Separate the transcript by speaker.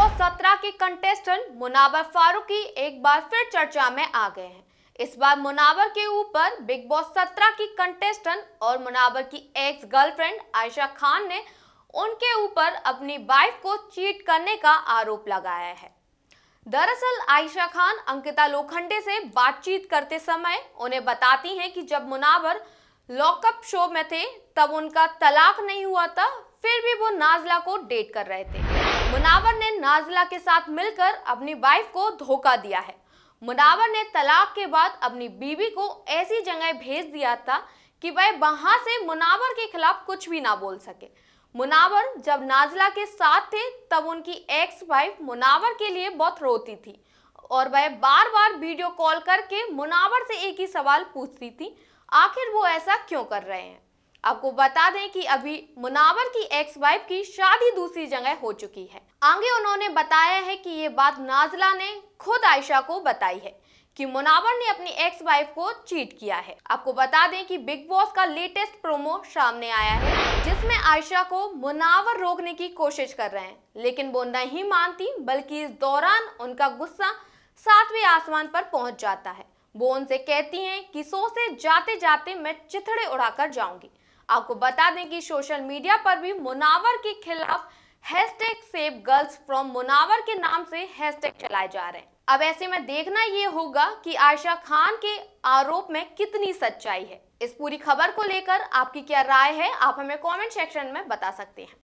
Speaker 1: 2017 के कंटेस्टेंट मुनावर फारूकी एक बार फिर चर्चा में आ गए हैं इस बार मुनावर के ऊपर बिग बॉस 17 की कंटेस्टेंट और मुनावर की एक्स गर्लफ्रेंड आयशा खान ने उनके ऊपर अपनी वाइफ को चीट करने का आरोप लगाया है दरअसल आयशा खान अंकिता लोखंडे से बातचीत करते समय उन्हें बताती हैं कि जब मुनावर लॉकअप शो में थे तब उनका तलाक नहीं हुआ था फिर भी वो नाजला को डेट कर रहे थे मुनावर ने नाजिला के साथ मिलकर अपनी वाइफ को धोखा दिया है मुनावर ने तलाक के बाद अपनी बीवी को ऐसी जगह भेज दिया था कि वह वहां से मुनावर के खिलाफ कुछ भी ना बोल सके मुनावर जब नाजिला के साथ थे तब उनकी एक्स वाइफ मुनावर के लिए बहुत रोती थी और वह बार बार वीडियो कॉल करके मुनावर से एक ही सवाल पूछती थी आखिर वो ऐसा क्यों कर रहे हैं आपको बता दें कि अभी मुनावर की एक्स वाइफ की शादी दूसरी जगह हो चुकी है आगे उन्होंने बताया है कि ये बात नाजला ने खुद आयशा को बताई है कि मुनावर ने अपनी एक्स वाइफ को चीट किया है आपको बता दें कि बिग बॉस का लेटेस्ट प्रोमो सामने आया है जिसमें आयशा को मुनावर रोकने की कोशिश कर रहे हैं लेकिन वो नहीं मानती बल्कि इस दौरान उनका गुस्सा सातवें आसमान पर पहुंच जाता है वो उनसे कहती हैं कि सो से जाते जाते मैं चिथड़े उड़ाकर जाऊंगी आपको बता दें कि सोशल मीडिया पर भी मुनावर के खिलाफ hashtag save girls from Munawar के नाम से हैशटैग चलाए जा रहे हैं अब ऐसे में देखना ये होगा कि आयशा खान के आरोप में कितनी सच्चाई है इस पूरी खबर को लेकर आपकी क्या राय है आप हमें कमेंट सेक्शन में बता सकते हैं